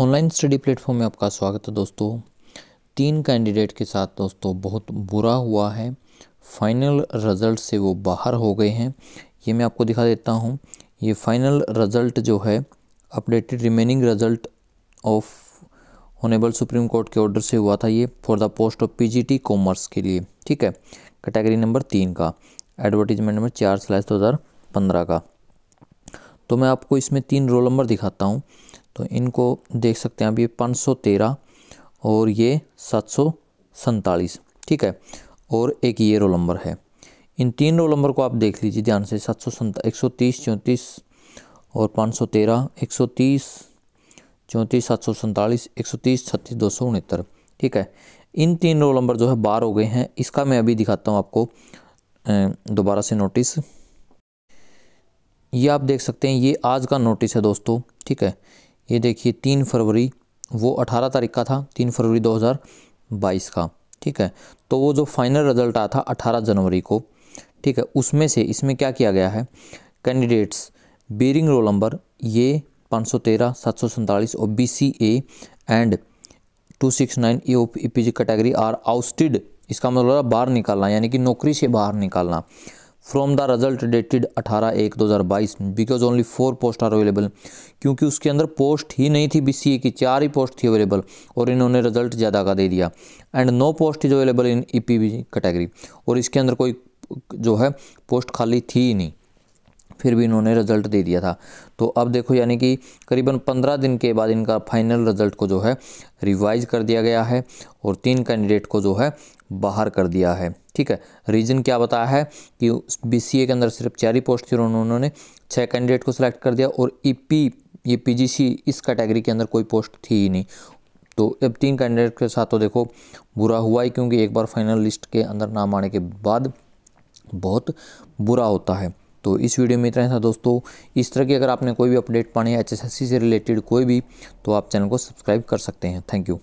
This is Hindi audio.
ऑनलाइन स्टडी प्लेटफॉर्म में आपका स्वागत है दोस्तों तीन कैंडिडेट के साथ दोस्तों बहुत बुरा हुआ है फाइनल रिज़ल्ट से वो बाहर हो गए हैं ये मैं आपको दिखा देता हूँ ये फाइनल रिज़ल्ट जो है updated remaining result of honourable supreme court के ऑर्डर से हुआ था ये for the post of P commerce के लिए ठीक है कैटेगरी नंबर तीन का एडवर्टीजमेंट नंबर चार स्लैस दो हज़ार पंद्रह का तो मैं आपको इसमें तीन रोल नंबर दिखाता हूँ तो इनको देख सकते हैं अब ये तेरह और ये सात सौ ठीक है और एक ये रोल नंबर है इन तीन रोल नंबर को आप देख लीजिए ध्यान से सात सौ सन्ता एक सौ तीस चौंतीस और पाँच सौ तेरह एक सौ तीस चौंतीस सात सौ सैंतालीस एक सौ तीस छत्तीस दो सौ उनहत्तर ठीक है इन तीन रोल नंबर जो है बार हो गए हैं इसका मैं अभी दिखाता हूँ आपको दोबारा से नोटिस ये आप देख सकते हैं ये आज का नोटिस है दोस्तों ठीक है ये देखिए तीन फरवरी वो अठारह तारीख का था तीन फरवरी दो हज़ार बाईस का ठीक है तो वो जो फाइनल रिजल्ट आया था अठारह जनवरी को ठीक है उसमें से इसमें क्या किया गया है कैंडिडेट्स बेरिंग रोल नंबर ये पाँच सौ तेरह सात सौ सैंतालीस और B C A and two six nine A O P G category are ousted इसका मतलब बाहर निकालना यानी कि नौकरी से बाहर निकालना फ्रॉम द रिजल्ट डेटेड 18 एक 2022 because only four post are available क्योंकि उसके अंदर पोस्ट ही नहीं थी बीसीए की चार ही पोस्ट थी अवेलेबल और इन्होंने रिजल्ट ज़्यादा का दे दिया and no post is available in E category और इसके अंदर कोई जो है पोस्ट खाली थी ही नहीं फिर भी इन्होंने रिजल्ट दे दिया था तो अब देखो यानी कि करीबन पंद्रह दिन के बाद इनका फाइनल रिजल्ट को जो है रिवाइज कर दिया गया है और तीन कैंडिडेट को जो है बाहर कर दिया है ठीक है रीज़न क्या बताया है कि बी के अंदर सिर्फ चार ही पोस्ट थी और उन्होंने छः कैंडिडेट को सिलेक्ट कर दिया और पी e ये पी इस कैटेगरी के अंदर कोई पोस्ट थी ही नहीं तो अब तीन कैंडिडेट के साथ तो देखो बुरा हुआ ही क्योंकि एक बार फाइनल लिस्ट के अंदर नाम आने के बाद बहुत बुरा होता है तो इस वीडियो में इतना था दोस्तों इस तरह की अगर आपने कोई भी अपडेट पानी है एच से रिलेटेड कोई भी तो आप चैनल को सब्सक्राइब कर सकते हैं थैंक यू